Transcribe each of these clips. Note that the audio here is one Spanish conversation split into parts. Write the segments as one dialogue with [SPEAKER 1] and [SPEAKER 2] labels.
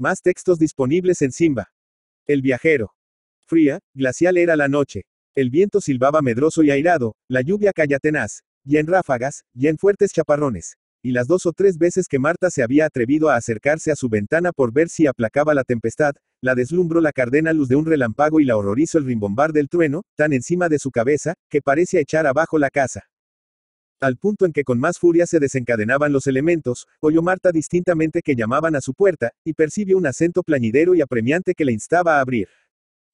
[SPEAKER 1] Más textos disponibles en Simba. El viajero. Fría, glacial era la noche. El viento silbaba medroso y airado, la lluvia caía tenaz, y en ráfagas, y en fuertes chaparrones. Y las dos o tres veces que Marta se había atrevido a acercarse a su ventana por ver si aplacaba la tempestad, la deslumbró la cardena luz de un relámpago y la horrorizó el rimbombar del trueno, tan encima de su cabeza, que parece echar abajo la casa. Al punto en que con más furia se desencadenaban los elementos, oyó Marta distintamente que llamaban a su puerta, y percibió un acento plañidero y apremiante que le instaba a abrir.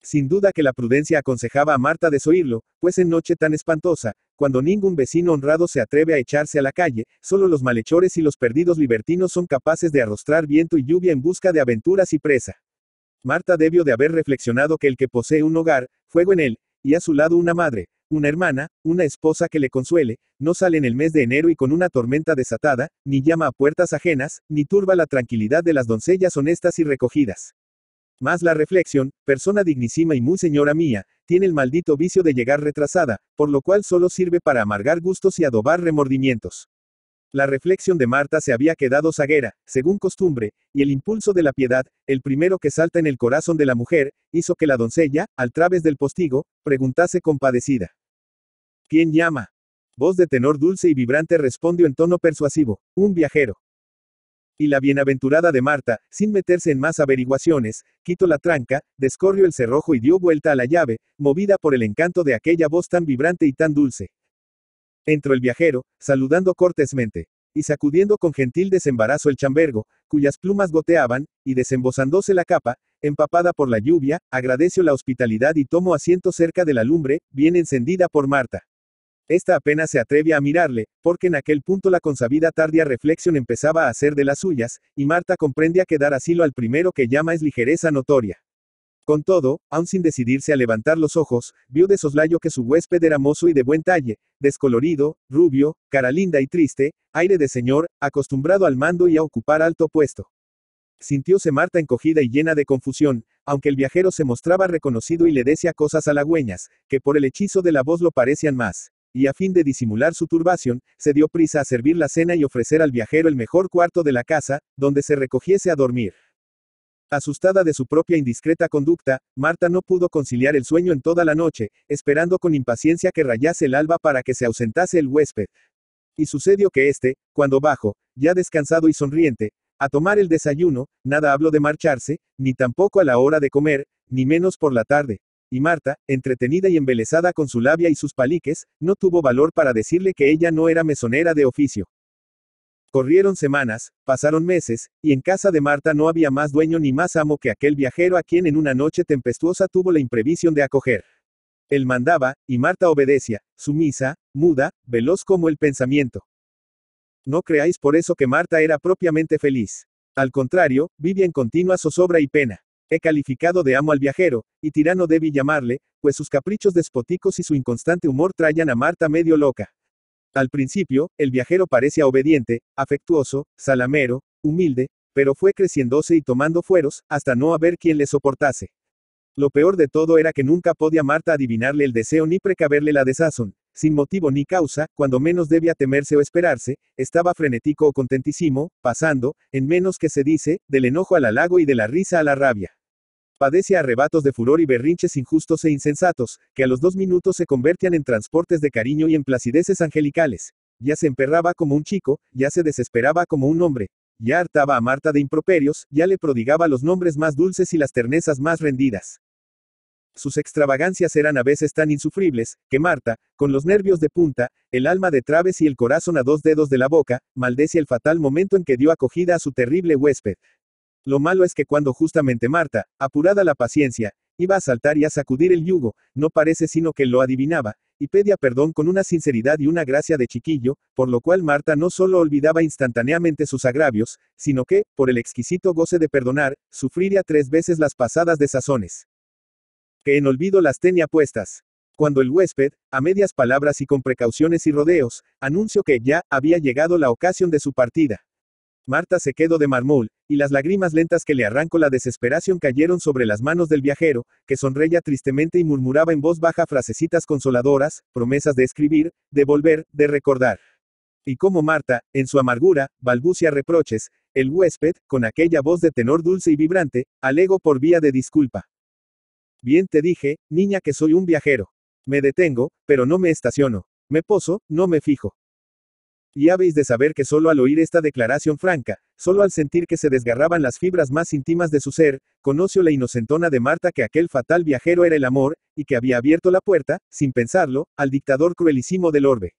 [SPEAKER 1] Sin duda que la prudencia aconsejaba a Marta desoírlo, pues en noche tan espantosa, cuando ningún vecino honrado se atreve a echarse a la calle, solo los malhechores y los perdidos libertinos son capaces de arrostrar viento y lluvia en busca de aventuras y presa. Marta debió de haber reflexionado que el que posee un hogar, fuego en él, y a su lado una madre, una hermana, una esposa que le consuele, no sale en el mes de enero y con una tormenta desatada, ni llama a puertas ajenas, ni turba la tranquilidad de las doncellas honestas y recogidas. Más la reflexión, persona dignísima y muy señora mía, tiene el maldito vicio de llegar retrasada, por lo cual solo sirve para amargar gustos y adobar remordimientos. La reflexión de Marta se había quedado zaguera, según costumbre, y el impulso de la piedad, el primero que salta en el corazón de la mujer, hizo que la doncella, al través del postigo, preguntase compadecida. ¿Quién llama? Voz de tenor dulce y vibrante respondió en tono persuasivo, un viajero. Y la bienaventurada de Marta, sin meterse en más averiguaciones, quitó la tranca, descorrió el cerrojo y dio vuelta a la llave, movida por el encanto de aquella voz tan vibrante y tan dulce. Entró el viajero, saludando cortésmente, y sacudiendo con gentil desembarazo el chambergo, cuyas plumas goteaban, y desembosándose la capa, empapada por la lluvia, agradeció la hospitalidad y tomó asiento cerca de la lumbre, bien encendida por Marta. Esta apenas se atreve a mirarle, porque en aquel punto la consabida tardia reflexión empezaba a hacer de las suyas, y Marta comprendía que dar asilo al primero que llama es ligereza notoria. Con todo, aun sin decidirse a levantar los ojos, vio de soslayo que su huésped era mozo y de buen talle, descolorido, rubio, cara linda y triste, aire de señor, acostumbrado al mando y a ocupar alto puesto. Sintióse Marta encogida y llena de confusión, aunque el viajero se mostraba reconocido y le decía cosas halagüeñas, que por el hechizo de la voz lo parecían más. Y a fin de disimular su turbación, se dio prisa a servir la cena y ofrecer al viajero el mejor cuarto de la casa, donde se recogiese a dormir. Asustada de su propia indiscreta conducta, Marta no pudo conciliar el sueño en toda la noche, esperando con impaciencia que rayase el alba para que se ausentase el huésped. Y sucedió que éste, cuando bajó, ya descansado y sonriente, a tomar el desayuno, nada habló de marcharse, ni tampoco a la hora de comer, ni menos por la tarde. Y Marta, entretenida y embelesada con su labia y sus paliques, no tuvo valor para decirle que ella no era mesonera de oficio. Corrieron semanas, pasaron meses, y en casa de Marta no había más dueño ni más amo que aquel viajero a quien en una noche tempestuosa tuvo la imprevisión de acoger. Él mandaba, y Marta obedecía, sumisa, muda, veloz como el pensamiento. No creáis por eso que Marta era propiamente feliz. Al contrario, vive en continua zozobra y pena. He calificado de amo al viajero, y tirano debí llamarle, pues sus caprichos despoticos y su inconstante humor traían a Marta medio loca. Al principio, el viajero parecía obediente, afectuoso, salamero, humilde, pero fue creciéndose y tomando fueros, hasta no haber quien le soportase. Lo peor de todo era que nunca podía Marta adivinarle el deseo ni precaverle la desazón. Sin motivo ni causa, cuando menos debía temerse o esperarse, estaba frenético o contentísimo, pasando, en menos que se dice, del enojo al halago y de la risa a la rabia. Padece arrebatos de furor y berrinches injustos e insensatos, que a los dos minutos se convertían en transportes de cariño y en placideces angelicales. Ya se emperraba como un chico, ya se desesperaba como un hombre, ya hartaba a Marta de improperios, ya le prodigaba los nombres más dulces y las ternezas más rendidas. Sus extravagancias eran a veces tan insufribles, que Marta, con los nervios de punta, el alma de Traves y el corazón a dos dedos de la boca, maldecía el fatal momento en que dio acogida a su terrible huésped, lo malo es que cuando justamente Marta, apurada la paciencia, iba a saltar y a sacudir el yugo, no parece sino que lo adivinaba, y pedía perdón con una sinceridad y una gracia de chiquillo, por lo cual Marta no solo olvidaba instantáneamente sus agravios, sino que, por el exquisito goce de perdonar, sufriría tres veces las pasadas desazones. Que en olvido las tenía puestas. Cuando el huésped, a medias palabras y con precauciones y rodeos, anunció que ya había llegado la ocasión de su partida. Marta se quedó de mármol, y las lágrimas lentas que le arrancó la desesperación cayeron sobre las manos del viajero, que sonreía tristemente y murmuraba en voz baja frasecitas consoladoras, promesas de escribir, de volver, de recordar. Y como Marta, en su amargura, balbucia reproches, el huésped, con aquella voz de tenor dulce y vibrante, alegó por vía de disculpa. Bien te dije, niña, que soy un viajero. Me detengo, pero no me estaciono. Me poso, no me fijo y habéis de saber que solo al oír esta declaración franca, solo al sentir que se desgarraban las fibras más íntimas de su ser, conoció la inocentona de Marta que aquel fatal viajero era el amor, y que había abierto la puerta, sin pensarlo, al dictador cruelísimo del orbe.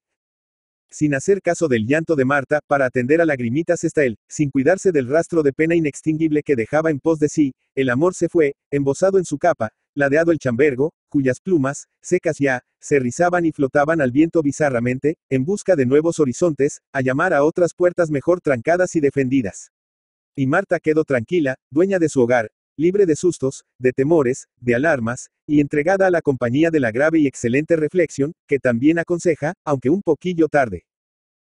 [SPEAKER 1] Sin hacer caso del llanto de Marta, para atender a lagrimitas está él, sin cuidarse del rastro de pena inextinguible que dejaba en pos de sí, el amor se fue, embosado en su capa, ladeado el chambergo, cuyas plumas, secas ya, se rizaban y flotaban al viento bizarramente, en busca de nuevos horizontes, a llamar a otras puertas mejor trancadas y defendidas. Y Marta quedó tranquila, dueña de su hogar, libre de sustos, de temores, de alarmas, y entregada a la compañía de la grave y excelente reflexión, que también aconseja, aunque un poquillo tarde.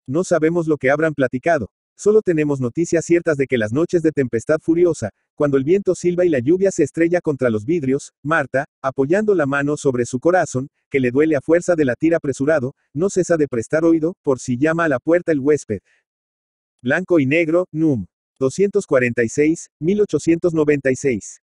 [SPEAKER 1] No sabemos lo que habrán platicado, solo tenemos noticias ciertas de que las noches de tempestad furiosa, cuando el viento silba y la lluvia se estrella contra los vidrios, Marta, apoyando la mano sobre su corazón, que le duele a fuerza de latir apresurado, no cesa de prestar oído, por si llama a la puerta el huésped. Blanco y negro, NUM. 246, 1896.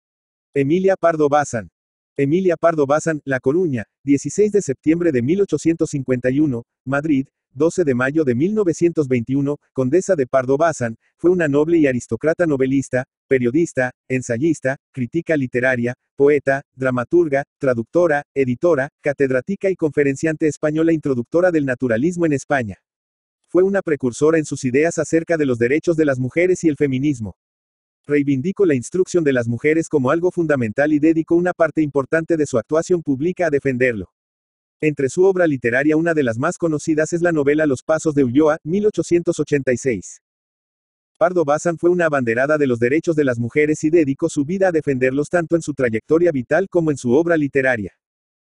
[SPEAKER 1] Emilia Pardo Bazán. Emilia Pardo Bazán, La Coruña, 16 de septiembre de 1851, Madrid, 12 de mayo de 1921, condesa de Pardo Bazán, fue una noble y aristocrata novelista, periodista, ensayista, crítica literaria, poeta, dramaturga, traductora, editora, catedrática y conferenciante española introductora del naturalismo en España fue una precursora en sus ideas acerca de los derechos de las mujeres y el feminismo. Reivindicó la instrucción de las mujeres como algo fundamental y dedicó una parte importante de su actuación pública a defenderlo. Entre su obra literaria una de las más conocidas es la novela Los Pasos de Ulloa, 1886. Pardo Bazán fue una abanderada de los derechos de las mujeres y dedicó su vida a defenderlos tanto en su trayectoria vital como en su obra literaria.